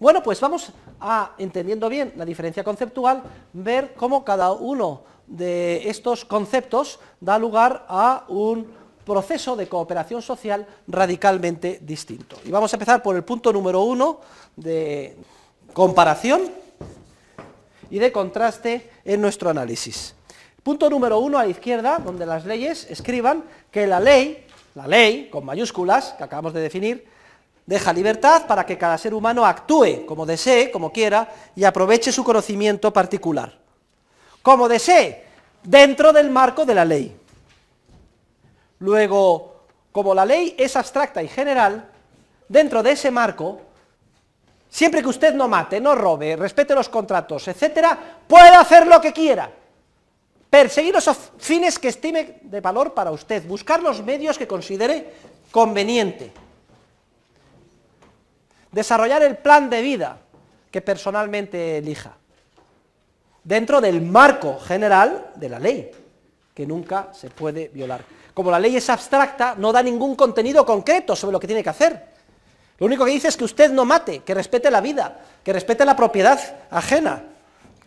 Bueno, pues vamos a, entendiendo bien la diferencia conceptual, ver cómo cada uno de estos conceptos da lugar a un proceso de cooperación social radicalmente distinto. Y vamos a empezar por el punto número uno de comparación y de contraste en nuestro análisis. Punto número uno a la izquierda, donde las leyes escriban que la ley, la ley con mayúsculas que acabamos de definir, Deja libertad para que cada ser humano actúe como desee, como quiera, y aproveche su conocimiento particular. Como desee, dentro del marco de la ley. Luego, como la ley es abstracta y general, dentro de ese marco, siempre que usted no mate, no robe, respete los contratos, etcétera, puede hacer lo que quiera. Perseguir los fines que estime de valor para usted, buscar los medios que considere conveniente desarrollar el plan de vida que personalmente elija, dentro del marco general de la ley, que nunca se puede violar. Como la ley es abstracta, no da ningún contenido concreto sobre lo que tiene que hacer. Lo único que dice es que usted no mate, que respete la vida, que respete la propiedad ajena,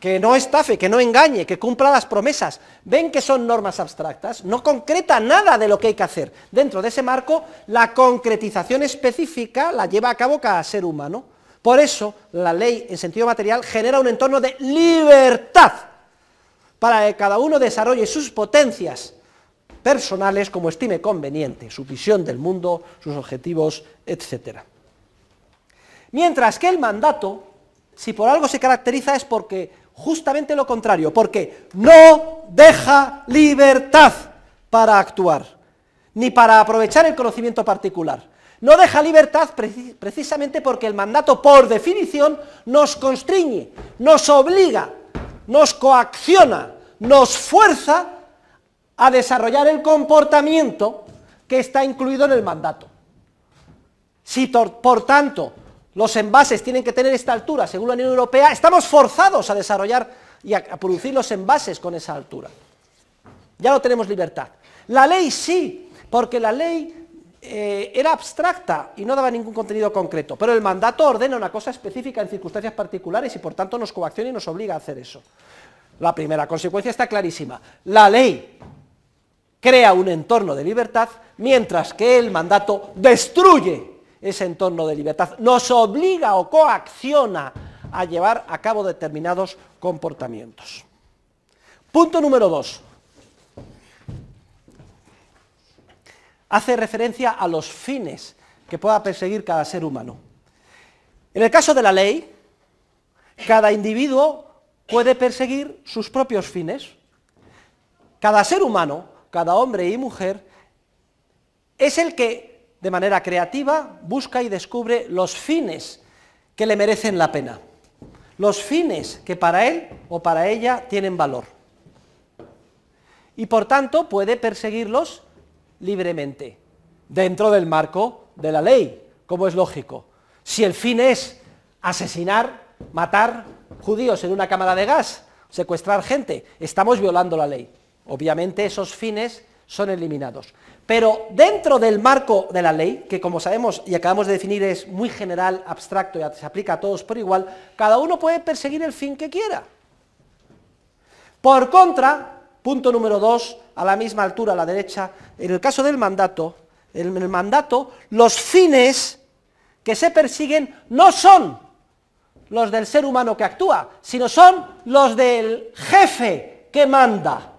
que no estafe, que no engañe, que cumpla las promesas. Ven que son normas abstractas, no concreta nada de lo que hay que hacer. Dentro de ese marco, la concretización específica la lleva a cabo cada ser humano. Por eso, la ley en sentido material genera un entorno de libertad para que cada uno desarrolle sus potencias personales como estime conveniente, su visión del mundo, sus objetivos, etc. Mientras que el mandato, si por algo se caracteriza es porque justamente lo contrario, porque no deja libertad para actuar, ni para aprovechar el conocimiento particular. No deja libertad precisamente porque el mandato, por definición, nos constriñe, nos obliga, nos coacciona, nos fuerza a desarrollar el comportamiento que está incluido en el mandato. Si, por tanto, los envases tienen que tener esta altura, según la Unión Europea. Estamos forzados a desarrollar y a, producir los envases con esa altura. Ya no tenemos libertad. La ley sí, porque la ley eh, era abstracta y no daba ningún contenido concreto, pero el mandato ordena una cosa específica en circunstancias particulares y por tanto nos coacciona y nos obliga a hacer eso. La primera consecuencia está clarísima. La ley crea un entorno de libertad, mientras que el mandato destruye ese entorno de libertad, nos obliga o coacciona a llevar a cabo determinados comportamientos. Punto número dos. Hace referencia a los fines que pueda perseguir cada ser humano. En el caso de la ley, cada individuo puede perseguir sus propios fines. Cada ser humano, cada hombre y mujer, es el que de manera creativa, busca y descubre los fines que le merecen la pena, los fines que para él o para ella tienen valor. Y por tanto puede perseguirlos libremente, dentro del marco de la ley, como es lógico. Si el fin es asesinar, matar judíos en una cámara de gas, secuestrar gente, estamos violando la ley. Obviamente esos fines son eliminados. Pero dentro del marco de la ley, que como sabemos y acabamos de definir es muy general, abstracto y se aplica a todos por igual, cada uno puede perseguir el fin que quiera. Por contra, punto número dos, a la misma altura, a la derecha, en el caso del mandato, el mandato, los fines que se persiguen no son los del ser humano que actúa, sino son los del jefe que manda.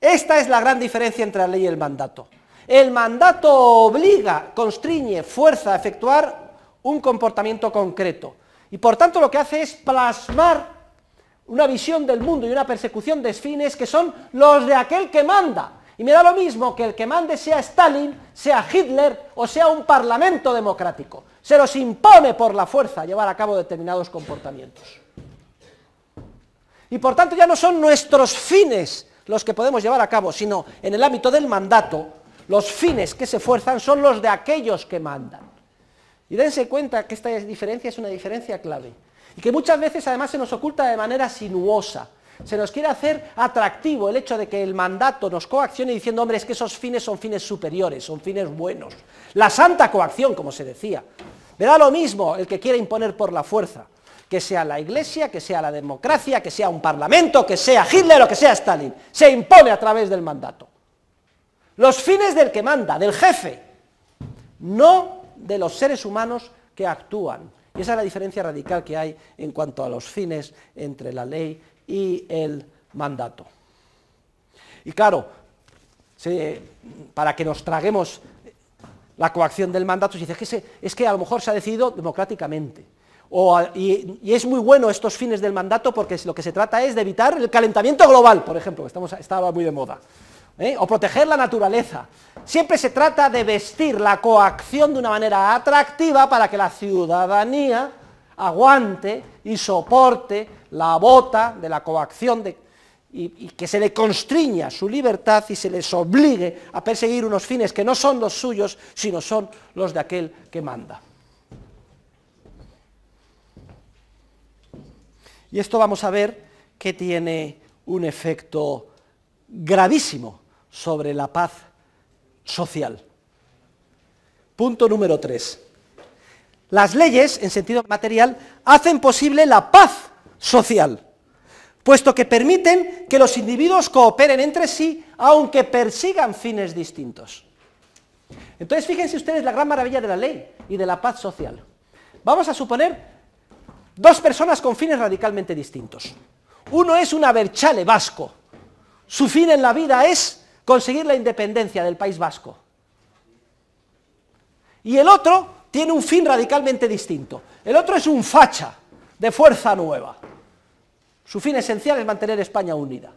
Esta es la gran diferencia entre la ley y el mandato. El mandato obliga, constriñe, fuerza a efectuar un comportamiento concreto. Y por tanto lo que hace es plasmar una visión del mundo y una persecución de fines que son los de aquel que manda. Y me da lo mismo que el que mande sea Stalin, sea Hitler o sea un parlamento democrático. Se los impone por la fuerza llevar a cabo determinados comportamientos. Y por tanto ya no son nuestros fines los que podemos llevar a cabo, sino en el ámbito del mandato, los fines que se fuerzan son los de aquellos que mandan. Y dense cuenta que esta diferencia es una diferencia clave. Y que muchas veces además se nos oculta de manera sinuosa. Se nos quiere hacer atractivo el hecho de que el mandato nos coaccione diciendo, hombre, es que esos fines son fines superiores, son fines buenos. La santa coacción, como se decía. Verá lo mismo el que quiera imponer por la fuerza que sea la iglesia, que sea la democracia, que sea un parlamento, que sea Hitler o que sea Stalin. Se impone a través del mandato. Los fines del que manda, del jefe, no de los seres humanos que actúan. Y esa es la diferencia radical que hay en cuanto a los fines entre la ley y el mandato. Y claro, para que nos traguemos la coacción del mandato, se que, es que a lo mejor se ha decidido democráticamente y, es muy bueno estos fines del mandato porque lo que se trata es de evitar el calentamiento global, por ejemplo, que estaba muy de moda. ¿eh? O proteger la naturaleza. Siempre se trata de vestir la coacción de una manera atractiva para que la ciudadanía aguante y soporte la bota de la coacción y, y que se le constriña su libertad y se les obligue a perseguir unos fines que no son los suyos, sino son los de aquel que manda. Y esto vamos a ver que tiene un efecto gravísimo sobre la paz social. Punto número 3. Las leyes, en sentido material, hacen posible la paz social, puesto que permiten que los individuos cooperen entre sí, aunque persigan fines distintos. Entonces, fíjense ustedes la gran maravilla de la ley y de la paz social. Vamos a suponer Dos personas con fines radicalmente distintos. Uno es un aberchale vasco. Su fin en la vida es conseguir la independencia del País Vasco. Y el otro tiene un fin radicalmente distinto. El otro es un facha de fuerza nueva. Su fin esencial es mantener España unida.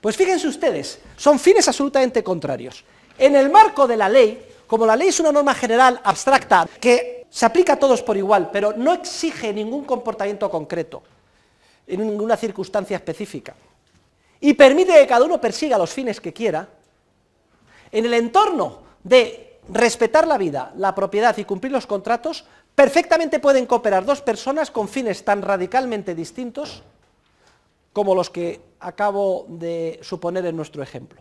Pues fíjense ustedes, son fines absolutamente contrarios. En el marco de la ley, como la ley es una norma general abstracta que se aplica a todos por igual, pero no exige ningún comportamiento concreto, en ninguna circunstancia específica. Y permite que cada uno persiga los fines que quiera, en el entorno de respetar la vida, la propiedad y cumplir los contratos, perfectamente pueden cooperar dos personas con fines tan radicalmente distintos como los que acabo de suponer en nuestro ejemplo.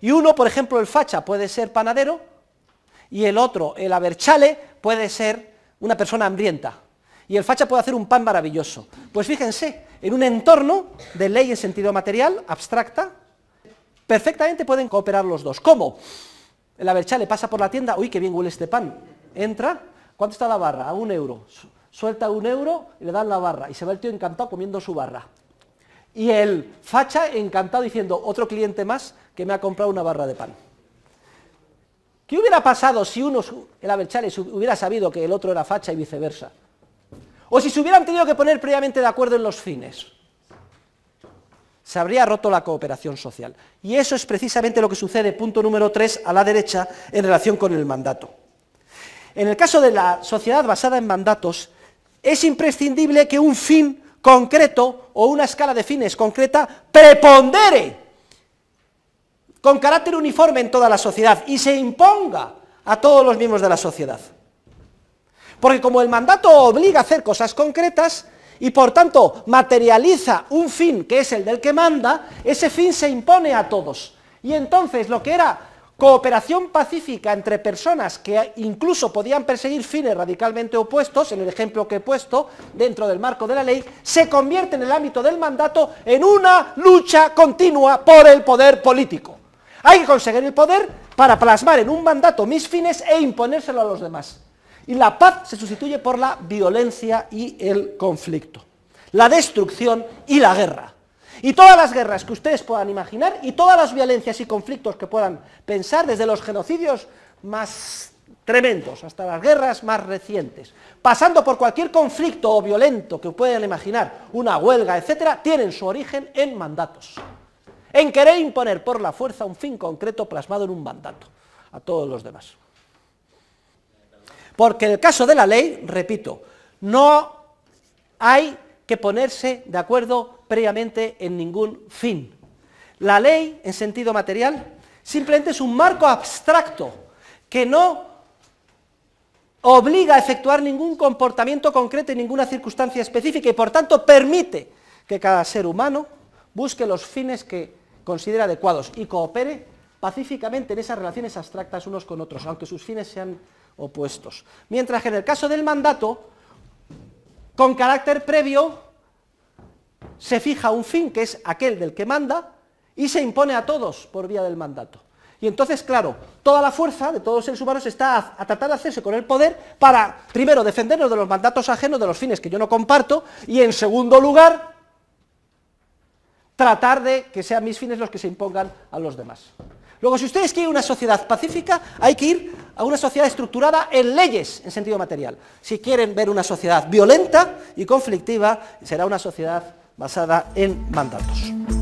Y uno, por ejemplo, el facha puede ser panadero y el otro, el aberchale, puede ser una persona hambrienta y el facha puede hacer un pan maravilloso. Pues fíjense, en un entorno de ley en sentido material, abstracta, perfectamente pueden cooperar los dos. ¿Cómo? El abercha le pasa por la tienda, uy, qué bien huele este pan. Entra, ¿cuánto está la barra? A un euro. Suelta un euro y le dan la barra. Y se va el tío encantado comiendo su barra. Y el facha encantado diciendo, otro cliente más que me ha comprado una barra de pan. ¿Qué hubiera pasado si uno, el Aberchales, hubiera sabido que el otro era facha y viceversa? O si se hubieran tenido que poner previamente de acuerdo en los fines. Se habría roto la cooperación social. Y eso es precisamente lo que sucede, punto número 3, a la derecha, en relación con el mandato. En el caso de la sociedad basada en mandatos, es imprescindible que un fin concreto o una escala de fines concreta prepondere con carácter uniforme en toda la sociedad y se imponga a todos los miembros de la sociedad. Porque como el mandato obliga a hacer cosas concretas y por tanto materializa un fin que es el del que manda, ese fin se impone a todos. Y entonces lo que era cooperación pacífica entre personas que incluso podían perseguir fines radicalmente opuestos, en el ejemplo que he puesto, dentro del marco de la ley, se convierte en el ámbito del mandato en una lucha continua por el poder político. Hay que conseguir el poder para plasmar en un mandato mis fines e imponérselo a los demás. Y la paz se sustituye por la violencia y el conflicto, la destrucción y la guerra. Y todas las guerras que ustedes puedan imaginar y todas las violencias y conflictos que puedan pensar, desde los genocidios más tremendos hasta las guerras más recientes, pasando por cualquier conflicto o violento que puedan imaginar, una huelga, etcétera, tienen su origen en mandatos en querer imponer por la fuerza un fin concreto plasmado en un mandato a todos los demás. Porque en el caso de la ley, repito, no hay que ponerse de acuerdo previamente en ningún fin. La ley, en sentido material, simplemente es un marco abstracto que no obliga a efectuar ningún comportamiento concreto en ninguna circunstancia específica y por tanto permite que cada ser humano busque los fines que considera adecuados y coopere pacíficamente en esas relaciones abstractas unos con otros, aunque sus fines sean opuestos. Mientras que en el caso del mandato, con carácter previo, se fija un fin, que es aquel del que manda, y se impone a todos por vía del mandato. Y entonces, claro, toda la fuerza de todos los seres humanos está a, tratar de hacerse con el poder para, primero, defendernos de los mandatos ajenos, de los fines que yo no comparto, y en segundo lugar, tratar de que sean mis fines los que se impongan a los demás. Luego, si ustedes quieren una sociedad pacífica, hay que ir a una sociedad estructurada en leyes, en sentido material. Si quieren ver una sociedad violenta y conflictiva, será una sociedad basada en mandatos.